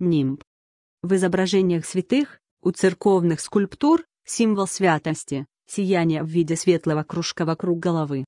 Нимб. В изображениях святых, у церковных скульптур, символ святости, сияние в виде светлого кружка вокруг головы.